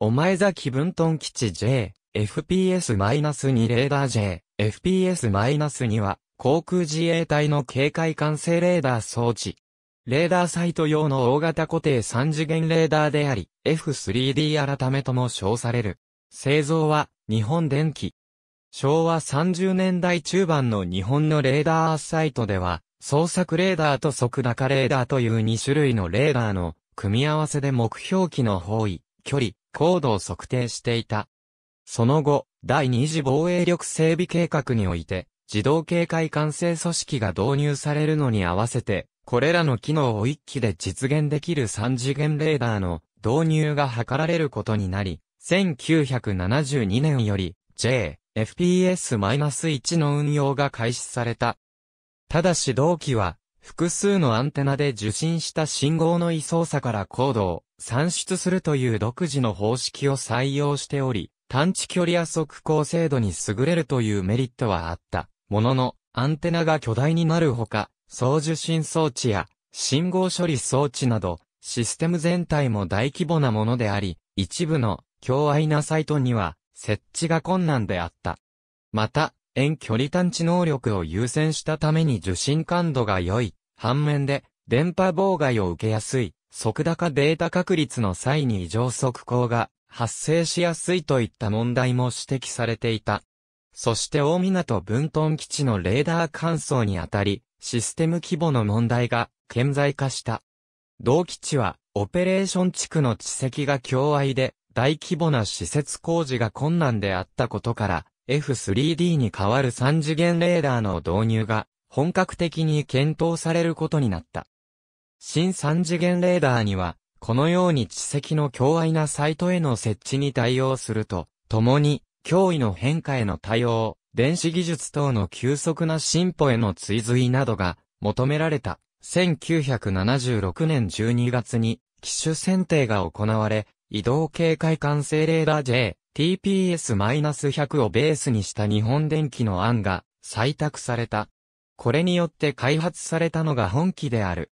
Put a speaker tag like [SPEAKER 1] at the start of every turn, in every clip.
[SPEAKER 1] お前崎気分トン基地 J、FPS-2 レーダー J、FPS-2 は、航空自衛隊の警戒管制レーダー装置。レーダーサイト用の大型固定3次元レーダーであり、F3D 改めとも称される。製造は、日本電機。昭和30年代中盤の日本のレーダーサイトでは、捜索レーダーと速高レーダーという2種類のレーダーの組み合わせで目標機の方位、距離、高度を測定していた。その後、第二次防衛力整備計画において、自動警戒管制組織が導入されるのに合わせて、これらの機能を一機で実現できる3次元レーダーの導入が図られることになり、1972年より J、FPS-1 の運用が開始された。ただし同期は、複数のアンテナで受信した信号の位相差から高度を算出するという独自の方式を採用しており、探知距離や速攻精度に優れるというメリットはあった。ものの、アンテナが巨大になるほか、送受信装置や信号処理装置など、システム全体も大規模なものであり、一部の強愛なサイトには設置が困難であった。また、遠距離探知能力を優先したために受信感度が良い、反面で電波妨害を受けやすい即高データ確率の際に異常速攻が発生しやすいといった問題も指摘されていた。そして大港分屯基地のレーダー乾燥にあたり、システム規模の問題が顕在化した。同基地は、オペレーション地区の地積が強愛で、大規模な施設工事が困難であったことから、F3D に代わる3次元レーダーの導入が、本格的に検討されることになった。新三次元レーダーには、このように地石の強愛なサイトへの設置に対応すると、ともに、脅威の変化への対応、電子技術等の急速な進歩への追随などが求められた。1976年12月に機種選定が行われ、移動警戒管制レーダー J、TPS-100 をベースにした日本電機の案が採択された。これによって開発されたのが本機である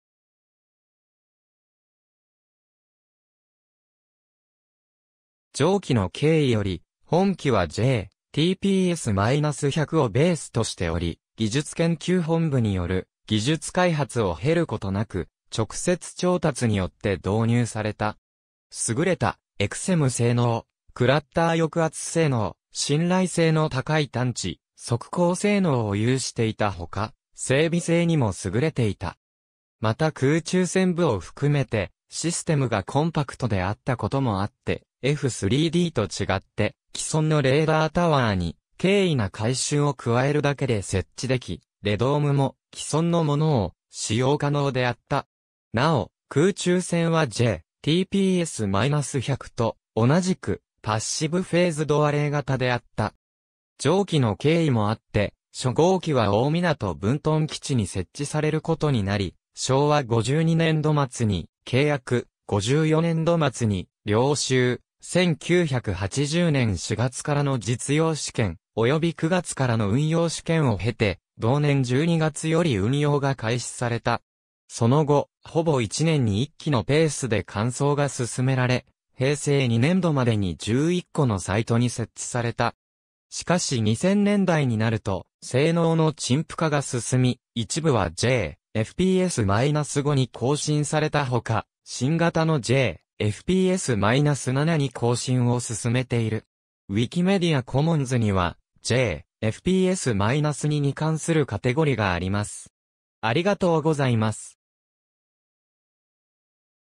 [SPEAKER 1] 上記の経緯より、本機は J、TPS-100 をベースとしており、技術研究本部による技術開発を経ることなく、直接調達によって導入された。優れた、エクセム性能、クラッター抑圧性能、信頼性の高い探知、速攻性能を有していたほか、整備性にも優れていた。また空中線部を含めて、システムがコンパクトであったこともあって、F3D と違って、既存のレーダータワーに、軽易な回収を加えるだけで設置でき、レドームも既存のものを使用可能であった。なお、空中戦は J、TPS-100 と同じくパッシブフェーズドアレイ型であった。上記の経緯もあって、初号機は大港分屯基地に設置されることになり、昭和52年度末に契約、54年度末に、領収、1980年4月からの実用試験、及び9月からの運用試験を経て、同年12月より運用が開始された。その後、ほぼ1年に1期のペースで完走が進められ、平成2年度までに11個のサイトに設置された。しかし2000年代になると、性能の陳腐化が進み、一部は J、FPS-5 に更新されたほか、新型の J、FPS-7 に更新を進めている。ウィキメディアコモンズには、J、FPS-2 に関するカテゴリがあります。ありがとうございます。